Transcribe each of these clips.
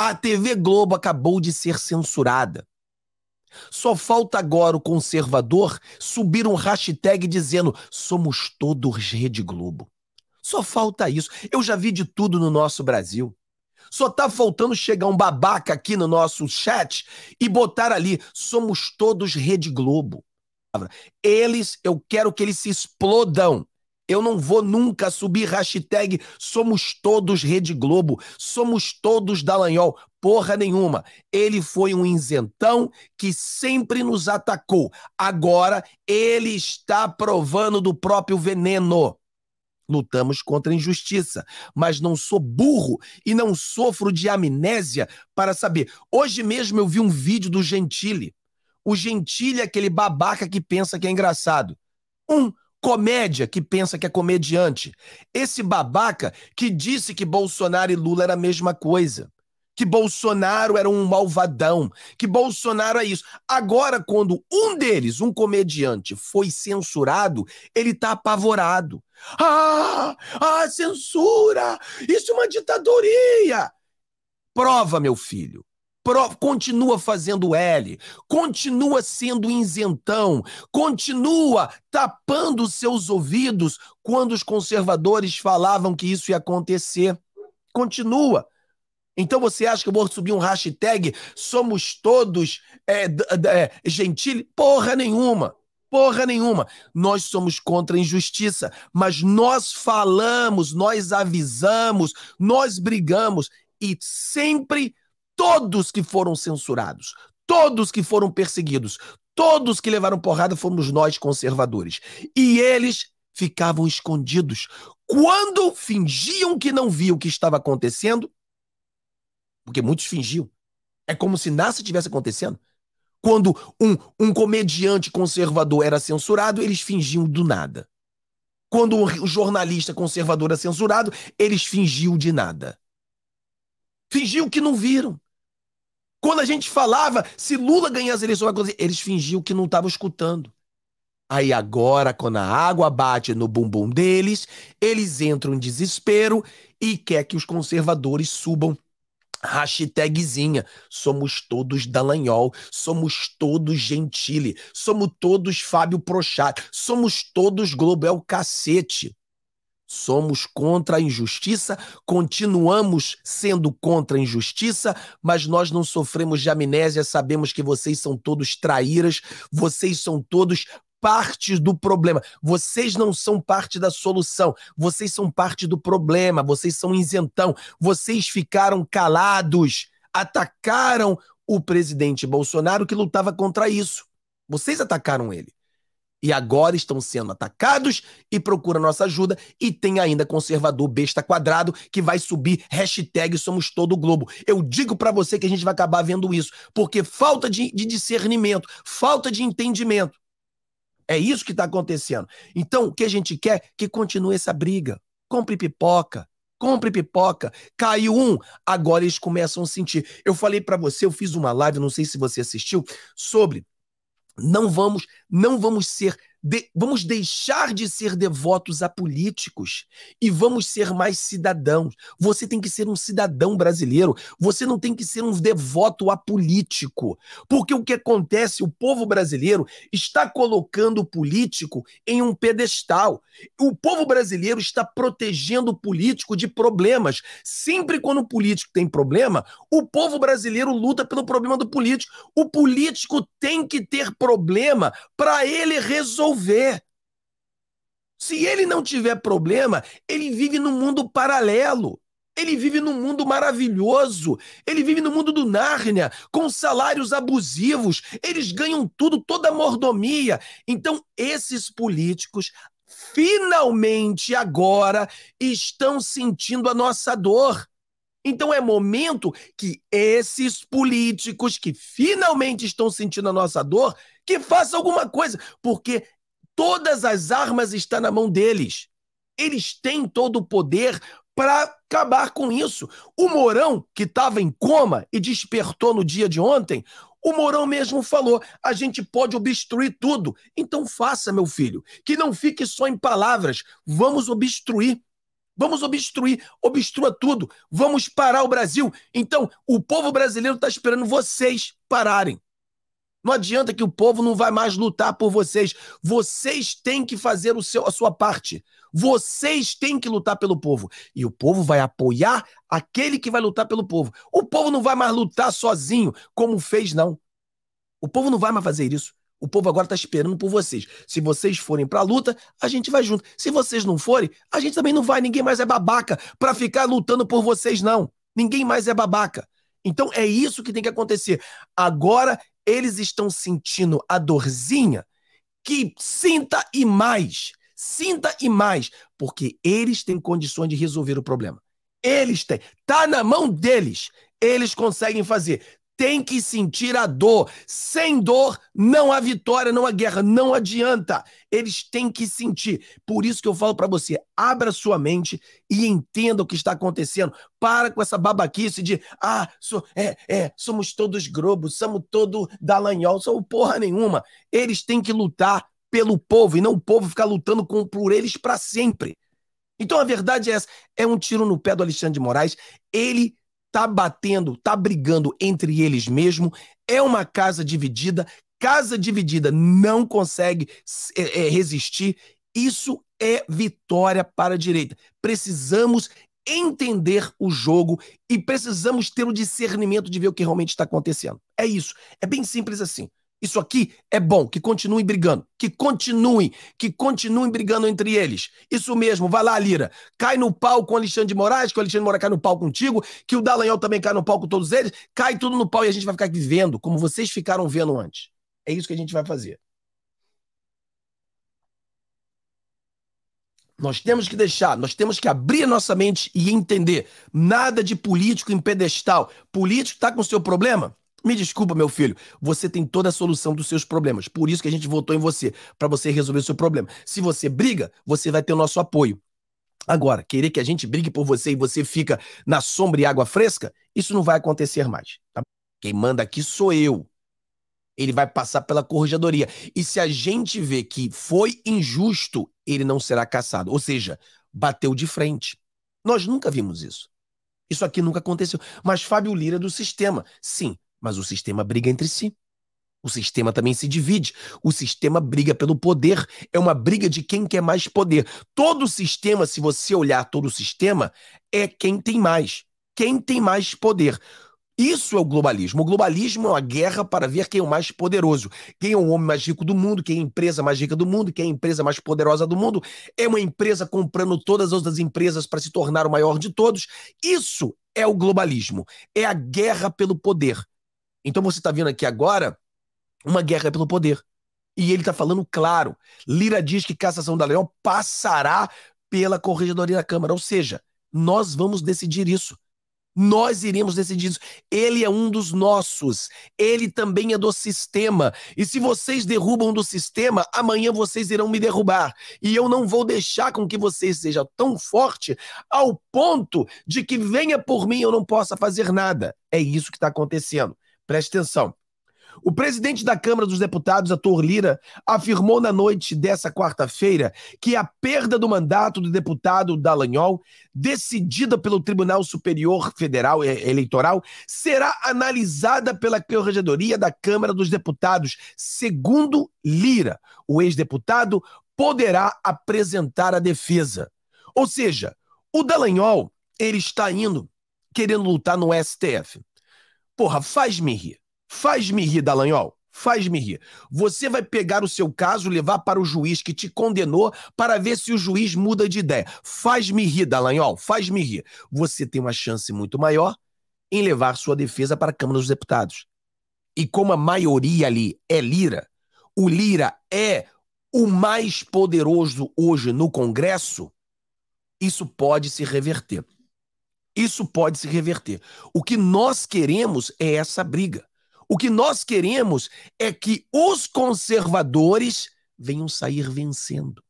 A TV Globo acabou de ser censurada. Só falta agora o conservador subir um hashtag dizendo somos todos Rede Globo. Só falta isso. Eu já vi de tudo no nosso Brasil. Só tá faltando chegar um babaca aqui no nosso chat e botar ali somos todos Rede Globo. Eles, eu quero que eles se explodam. Eu não vou nunca subir hashtag somos todos Rede Globo, somos todos Dallagnol. Porra nenhuma. Ele foi um isentão que sempre nos atacou. Agora ele está provando do próprio veneno. Lutamos contra a injustiça, mas não sou burro e não sofro de amnésia para saber. Hoje mesmo eu vi um vídeo do Gentile. O Gentile é aquele babaca que pensa que é engraçado. Um comédia que pensa que é comediante, esse babaca que disse que Bolsonaro e Lula era a mesma coisa, que Bolsonaro era um malvadão, que Bolsonaro é isso. Agora, quando um deles, um comediante, foi censurado, ele tá apavorado. Ah, ah, censura! Isso é uma ditadoria! Prova, meu filho pro, continua fazendo L, continua sendo isentão, continua tapando seus ouvidos quando os conservadores falavam que isso ia acontecer. Continua. Então você acha que eu vou subir um hashtag somos todos é, é, gentil? Porra nenhuma. Porra nenhuma. Nós somos contra a injustiça, mas nós falamos, nós avisamos, nós brigamos e sempre todos que foram censurados, todos que foram perseguidos, todos que levaram porrada fomos nós conservadores. E eles ficavam escondidos. Quando fingiam que não viam o que estava acontecendo, porque muitos fingiam, é como se nada estivesse acontecendo. Quando um, um comediante conservador era censurado, eles fingiam do nada. Quando um jornalista conservador era é censurado, eles fingiam de nada. Fingiam que não viram. Quando a gente falava, se Lula ganhar as eleições, eles fingiam que não estavam escutando. Aí agora, quando a água bate no bumbum deles, eles entram em desespero e quer que os conservadores subam Hashtagzinha, somos todos Dallagnol, somos todos Gentile, somos todos Fábio Prochat, somos todos Globo, é o cacete. Somos contra a injustiça, continuamos sendo contra a injustiça, mas nós não sofremos de amnésia, sabemos que vocês são todos traíras, vocês são todos parte do problema. Vocês não são parte da solução, vocês são parte do problema, vocês são isentão, vocês ficaram calados, atacaram o presidente Bolsonaro que lutava contra isso. Vocês atacaram ele e agora estão sendo atacados e procuram nossa ajuda. E tem ainda conservador besta quadrado que vai subir hashtag somos todo globo. Eu digo para você que a gente vai acabar vendo isso, porque falta de, de discernimento, falta de entendimento. É isso que está acontecendo. Então, o que a gente quer? Que continue essa briga. Compre pipoca, compre pipoca. Caiu um, agora eles começam a sentir. Eu falei para você, eu fiz uma live, não sei se você assistiu, sobre não vamos, não vamos ser de, vamos deixar de ser devotos a políticos e vamos ser mais cidadãos. Você tem que ser um cidadão brasileiro, você não tem que ser um devoto a político. Porque o que acontece, o povo brasileiro está colocando o político em um pedestal. O povo brasileiro está protegendo o político de problemas. Sempre quando o político tem problema, o povo brasileiro luta pelo problema do político. O político tem que ter problema para ele resolver resolver. Se ele não tiver problema, ele vive num mundo paralelo. Ele vive num mundo maravilhoso. Ele vive no mundo do Nárnia, com salários abusivos. Eles ganham tudo, toda a mordomia. Então, esses políticos, finalmente agora, estão sentindo a nossa dor. Então é momento que esses políticos que finalmente estão sentindo a nossa dor, que façam alguma coisa, porque Todas as armas estão na mão deles. Eles têm todo o poder para acabar com isso. O Mourão, que estava em coma e despertou no dia de ontem, o Mourão mesmo falou: a gente pode obstruir tudo. Então faça, meu filho, que não fique só em palavras. Vamos obstruir. Vamos obstruir, obstrua tudo. Vamos parar o Brasil. Então, o povo brasileiro está esperando vocês pararem. Não adianta que o povo não vai mais lutar por vocês. Vocês têm que fazer o seu, a sua parte. Vocês têm que lutar pelo povo. E o povo vai apoiar aquele que vai lutar pelo povo. O povo não vai mais lutar sozinho, como fez, não. O povo não vai mais fazer isso. O povo agora está esperando por vocês. Se vocês forem para a luta, a gente vai junto. Se vocês não forem, a gente também não vai. Ninguém mais é babaca para ficar lutando por vocês, não. Ninguém mais é babaca. Então é isso que tem que acontecer. Agora eles estão sentindo a dorzinha, que sinta e mais, sinta e mais, porque eles têm condições de resolver o problema. Eles têm, tá na mão deles. Eles conseguem fazer tem que sentir a dor. Sem dor, não há vitória, não há guerra, não adianta. Eles têm que sentir. Por isso que eu falo para você, abra sua mente e entenda o que está acontecendo. Para com essa babaquice de, ah, é, é, somos todos grobos, somos todos dalanhol, somos porra nenhuma. Eles têm que lutar pelo povo e não o povo ficar lutando com, por eles para sempre. Então a verdade é essa, é um tiro no pé do Alexandre de Moraes. Ele tá batendo, tá brigando entre eles mesmo, é uma casa dividida, casa dividida não consegue é, é, resistir. Isso é vitória para a direita. Precisamos entender o jogo e precisamos ter o discernimento de ver o que realmente está acontecendo. É isso. É bem simples assim. Isso aqui é bom, que continuem brigando, que continuem, que continuem brigando entre eles. Isso mesmo, vai lá, Lira. Cai no pau com o Alexandre de Moraes, que o Alexandre de Moraes cai no pau contigo, que o Dallagnol também cai no pau com todos eles, cai tudo no pau e a gente vai ficar aqui vendo, como vocês ficaram vendo antes. É isso que a gente vai fazer. Nós temos que deixar, nós temos que abrir nossa mente e entender. Nada de político em pedestal. Político está com seu problema? Me desculpa, meu filho, você tem toda a solução dos seus problemas. Por isso que a gente votou em você, para você resolver o seu problema. Se você briga, você vai ter o nosso apoio. Agora, querer que a gente brigue por você e você fica na sombra e água fresca, isso não vai acontecer mais. Tá? Quem manda aqui sou eu. Ele vai passar pela corregedoria. E se a gente vê que foi injusto, ele não será caçado. Ou seja, bateu de frente. Nós nunca vimos isso. Isso aqui nunca aconteceu. Mas Fábio Lira é do sistema. Sim, mas o sistema briga entre si. O sistema também se divide. O sistema briga pelo poder. É uma briga de quem quer mais poder. Todo sistema, se você olhar todo o sistema, é quem tem mais. Quem tem mais poder. Isso é o globalismo. O globalismo é uma guerra para ver quem é o mais poderoso. Quem é o homem mais rico do mundo, quem é a empresa mais rica do mundo, quem é a empresa mais poderosa do mundo. É uma empresa comprando todas as outras empresas para se tornar o maior de todos. Isso é o globalismo. É a guerra pelo poder. Então você está vendo aqui agora uma guerra pelo poder. E ele está falando claro. Lira diz que cassação da Leão passará pela Corregedoria da Câmara. Ou seja, nós vamos decidir isso. Nós iremos decidir isso. Ele é um dos nossos. Ele também é do sistema. E se vocês derrubam do sistema, amanhã vocês irão me derrubar. E eu não vou deixar com que vocês sejam tão forte ao ponto de que venha por mim eu não possa fazer nada. É isso que está acontecendo. Preste atenção. O presidente da Câmara dos Deputados, Ator Lira, afirmou na noite dessa quarta-feira que a perda do mandato do deputado Dallagnol, decidida pelo Tribunal Superior Federal Eleitoral, será analisada pela Corregedoria da Câmara dos Deputados. Segundo Lira, o ex-deputado poderá apresentar a defesa. Ou seja, o Dallagnol, ele está indo querendo lutar no STF. Porra, faz-me rir. Faz-me rir, Dallagnol. Faz-me rir. Você vai pegar o seu caso, levar para o juiz que te condenou para ver se o juiz muda de ideia. Faz-me rir, Dallagnol. Faz-me rir. Você tem uma chance muito maior em levar sua defesa para a Câmara dos Deputados. E como a maioria ali é Lira, o Lira é o mais poderoso hoje no Congresso, isso pode se reverter. Isso pode se reverter. O que nós queremos é essa briga. O que nós queremos é que os conservadores venham sair vencendo.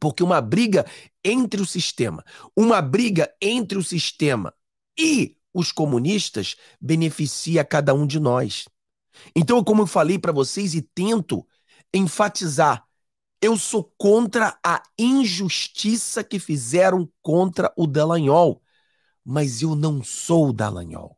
Porque uma briga entre o sistema, uma briga entre o sistema e os comunistas beneficia cada um de nós. Então, como eu falei para vocês e tento enfatizar, eu sou contra a injustiça que fizeram contra o Delanhol mas eu não sou Dallagnol.